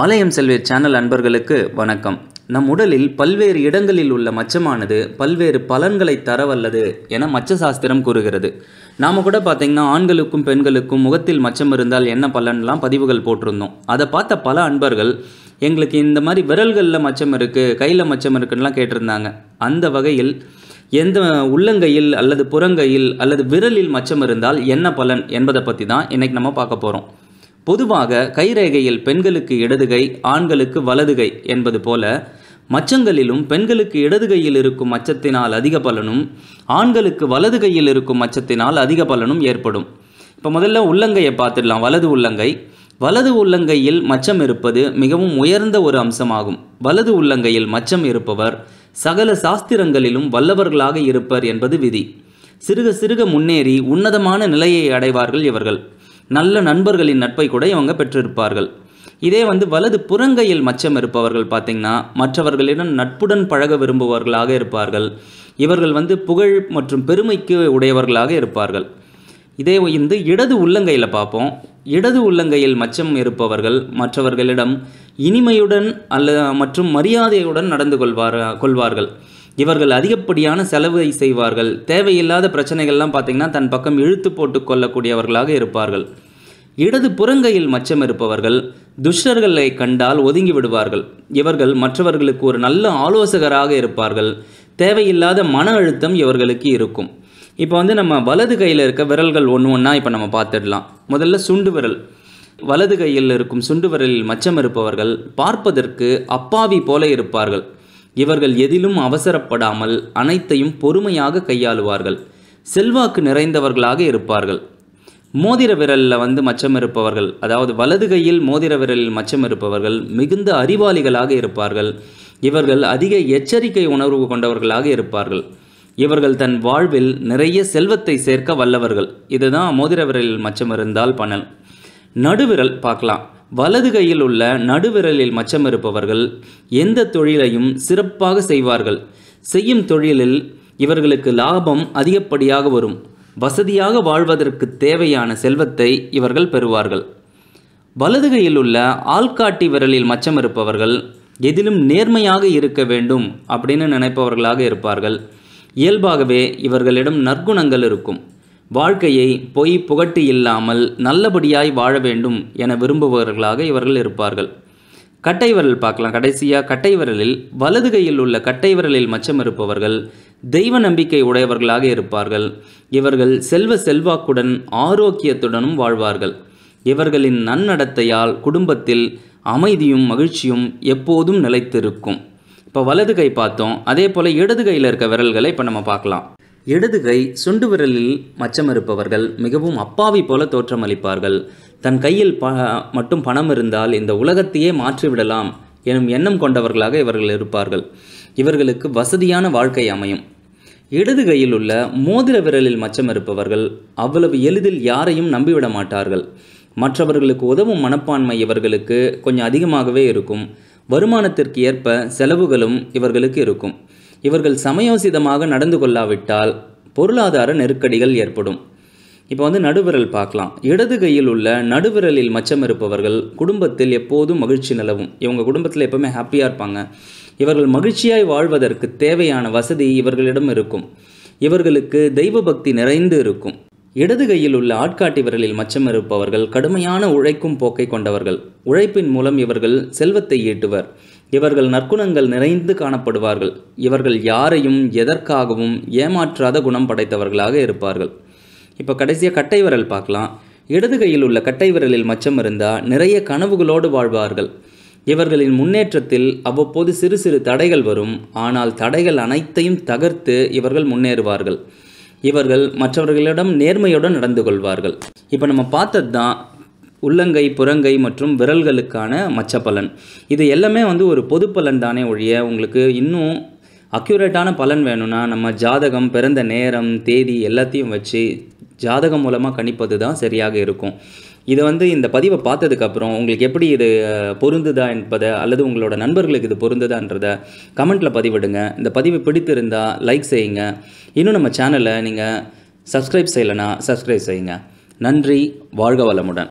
ஆலயம் செல்வேர் சேனல் அன்பர்களுக்கு வணக்கம் நம் உடலில் பல்வேறு இடங்களில் உள்ள மச்சமானது பல்வேறு பலன்களை தரவல்லது என மச்ச சாஸ்திரம் கூறுகிறது நாம் கூட பார்த்திங்கன்னா ஆண்களுக்கும் பெண்களுக்கும் முகத்தில் மச்சம் இருந்தால் என்ன பலன்லாம் பதிவுகள் போட்டிருந்தோம் அதை பார்த்த பல அன்பர்கள் எங்களுக்கு இந்த மாதிரி விரல்களில் மச்சம் இருக்குது கையில் மச்சம் இருக்குன்னெலாம் கேட்டிருந்தாங்க அந்த வகையில் எந்த உள்ளங்கையில் அல்லது புறங்கையில் அல்லது விரலில் மச்சம் இருந்தால் என்ன பலன் என்பதை பற்றி தான் இன்றைக்கி நம்ம பார்க்க போகிறோம் பொதுவாக கைரேகையில் பெண்களுக்கு இடதுகை ஆண்களுக்கு வலதுகை என்பது போல மச்சங்களிலும் பெண்களுக்கு இடது கையில் இருக்கும் மச்சத்தினால் அதிக பலனும் ஆண்களுக்கு வலது கையில் இருக்கும் மச்சத்தினால் அதிக பலனும் ஏற்படும் இப்போ முதல்ல உள்ளங்கையை பார்த்துடலாம் வலது உள்ளங்கை வலது உள்ளங்கையில் மச்சம் இருப்பது மிகவும் உயர்ந்த ஒரு அம்சமாகும் வலது உள்ளங்கையில் மச்சம் இருப்பவர் சகல சாஸ்திரங்களிலும் வல்லவர்களாக இருப்பர் என்பது விதி சிறுக சிறுக முன்னேறி உன்னதமான நிலையை அடைவார்கள் இவர்கள் நல்ல நண்பர்களின் நட்பை கூட இவங்க பெற்றிருப்பார்கள் இதே வந்து வலது புறங்கையில் மச்சம் இருப்பவர்கள் பார்த்திங்கன்னா மற்றவர்களிடம் நட்புடன் பழக விரும்புபவர்களாக இருப்பார்கள் இவர்கள் வந்து புகழ் மற்றும் பெருமைக்கு உடையவர்களாக இருப்பார்கள் இதே இந்த இடது உள்ளங்கையில் பார்ப்போம் இடது உள்ளங்கையில் மச்சம் இருப்பவர்கள் மற்றவர்களிடம் இனிமையுடன் அல்ல மற்றும் மரியாதையுடன் நடந்து கொள்வார்கள் கொள்வார்கள் இவர்கள் அதிகப்படியான செலவை செய்வார்கள் தேவையில்லாத பிரச்சனைகள்லாம் பார்த்திங்கன்னா தன் பக்கம் இழுத்து போட்டு கொள்ளக்கூடியவர்களாக இருப்பார்கள் இடது புறங்கையில் மச்சம் இருப்பவர்கள் துஷ்டர்களை கண்டால் ஒதுங்கி விடுவார்கள் இவர்கள் மற்றவர்களுக்கு ஒரு நல்ல ஆலோசகராக இருப்பார்கள் தேவையில்லாத மன அழுத்தம் இவர்களுக்கு இருக்கும் இப்போ வந்து நம்ம வலது கையில் இருக்க விரல்கள் ஒன்று ஒன்றா இப்போ நம்ம பார்த்துடலாம் முதல்ல சுண்டு விரல் வலது கையில் இருக்கும் சுண்டு விரலில் மச்சம் இருப்பவர்கள் பார்ப்பதற்கு அப்பாவி போல இருப்பார்கள் இவர்கள் எதிலும் அவசரப்படாமல் அனைத்தையும் பொறுமையாக கையாளுவார்கள் செல்வாக்கு நிறைந்தவர்களாக இருப்பார்கள் மோதிர விரலில் வந்து மச்சம் இருப்பவர்கள் அதாவது வலது கையில் மோதிர விரலில் மச்சம் இருப்பவர்கள் மிகுந்த அறிவாளிகளாக இருப்பார்கள் இவர்கள் அதிக எச்சரிக்கை உணர்வு கொண்டவர்களாக இருப்பார்கள் இவர்கள் தன் வாழ்வில் நிறைய செல்வத்தை சேர்க்க வல்லவர்கள் இதுதான் மோதிர விரலில் மச்சம் இருந்தால் பணல் நடுவிரல் பார்க்கலாம் வலது கையில் உள்ள நடுவிரலில் மச்சம் இருப்பவர்கள் எந்த தொழிலையும் சிறப்பாக செய்வார்கள் செய்யும் தொழிலில் இவர்களுக்கு லாபம் அதிகப்படியாக வரும் வசதியாக வாழ்வதற்கு தேவையான செல்வத்தை இவர்கள் பெறுவார்கள் வலது கையில் உள்ள ஆள்காட்டி விரலில் மச்சம் இருப்பவர்கள் எதிலும் நேர்மையாக இருக்க வேண்டும் அப்படின்னு நினைப்பவர்களாக இருப்பார்கள் இயல்பாகவே இவர்களிடம் நற்குணங்கள் இருக்கும் வாழ்க்கையை பொய் புகட்டு இல்லாமல் நல்லபடியாய் வாழ வேண்டும் என விரும்புபவர்களாக இவர்கள் இருப்பார்கள் கட்டை விரல் பார்க்கலாம் கடைசியாக கட்டை விரலில் வலது கையில் உள்ள கட்டை விரலில் மச்சம் இருப்பவர்கள் தெய்வ நம்பிக்கை உடையவர்களாக இருப்பார்கள் இவர்கள் செல்வ செல்வாக்குடன் ஆரோக்கியத்துடனும் வாழ்வார்கள் இவர்களின் நன்னடத்தையால் குடும்பத்தில் அமைதியும் மகிழ்ச்சியும் எப்போதும் நிலைத்திருக்கும் இப்போ வலது கை பார்த்தோம் அதே போல் இடது கையில் இருக்க விரல்களை இப்போ நம்ம பார்க்கலாம் இடது கை சுண்டு விரலில் மச்சம் இருப்பவர்கள் மிகவும் அப்பாவி போல தோற்றமளிப்பார்கள் தன் கையில் ப மட்டும் பணம் இருந்தால் இந்த உலகத்தையே மாற்றிவிடலாம் எனும் எண்ணம் கொண்டவர்களாக இவர்கள் இருப்பார்கள் இவர்களுக்கு வசதியான வாழ்க்கை அமையும் இடது கையில் உள்ள மோதிர விரலில் மச்சம் இருப்பவர்கள் அவ்வளவு எளிதில் யாரையும் நம்பிவிட மாட்டார்கள் மற்றவர்களுக்கு உதவும் மனப்பான்மை இவர்களுக்கு கொஞ்சம் அதிகமாகவே இருக்கும் வருமானத்திற்கு ஏற்ப செலவுகளும் இவர்களுக்கு இருக்கும் இவர்கள் சமயோசிதமாக நடந்து கொள்ளாவிட்டால் பொருளாதார நெருக்கடிகள் ஏற்படும் இப்போ வந்து நடுவிரல் பார்க்கலாம் இடது கையில் உள்ள நடுவிரலில் மச்சம் இருப்பவர்கள் குடும்பத்தில் எப்போதும் மகிழ்ச்சி நிலவும் இவங்க குடும்பத்தில் எப்போவுமே ஹாப்பியாக இருப்பாங்க இவர்கள் மகிழ்ச்சியாய் வாழ்வதற்கு தேவையான வசதி இவர்களிடம் இருக்கும் இவர்களுக்கு தெய்வ பக்தி நிறைந்து இருக்கும் இடது கையில் உள்ள ஆட்காட்டி விரலில் மச்சம் இருப்பவர்கள் கடுமையான உழைக்கும் போக்கை கொண்டவர்கள் உழைப்பின் மூலம் இவர்கள் செல்வத்தை ஈட்டுவர் இவர்கள் நற்குணங்கள் நிறைந்து காணப்படுவார்கள் இவர்கள் யாரையும் எதற்காகவும் ஏமாற்றாத குணம் படைத்தவர்களாக இருப்பார்கள் இப்போ கடைசியாக கட்டை விரல் பார்க்கலாம் இடது கையில் உள்ள கட்டை விரலில் மச்சம் இருந்தால் நிறைய கனவுகளோடு வாழ்வார்கள் இவர்களின் முன்னேற்றத்தில் அவ்வப்போது சிறு சிறு தடைகள் வரும் ஆனால் தடைகள் அனைத்தையும் தகர்த்து இவர்கள் முன்னேறுவார்கள் இவர்கள் மற்றவர்களிடம் நேர்மையுடன் நடந்து கொள்வார்கள் இப்போ நம்ம பார்த்தது தான் உள்ளங்கை புறங்கை மற்றும் விரல்களுக்கான மச்சப்பலன் இது எல்லாமே வந்து ஒரு பொது பலன் தானே ஒழிய உங்களுக்கு இன்னும் அக்யூரேட்டான பலன் வேணும்னா நம்ம ஜாதகம் பிறந்த நேரம் தேதி எல்லாத்தையும் வச்சு ஜாதகம் மூலமாக கணிப்பது தான் சரியாக இருக்கும் இதை வந்து இந்த பதிவை பார்த்ததுக்கப்புறம் உங்களுக்கு எப்படி இது பொருந்துதா என்பதை அல்லது உங்களோட நண்பர்களுக்கு இது பொருந்துதான்றதை கமெண்ட்டில் பதிவிடுங்க இந்த பதிவு பிடித்திருந்தால் லைக் செய்யுங்க இன்னும் நம்ம சேனலை நீங்கள் சப்ஸ்கிரைப் செய்யலைன்னா சப்ஸ்கிரைப் செய்யுங்க நன்றி வாழ்க வளமுடன்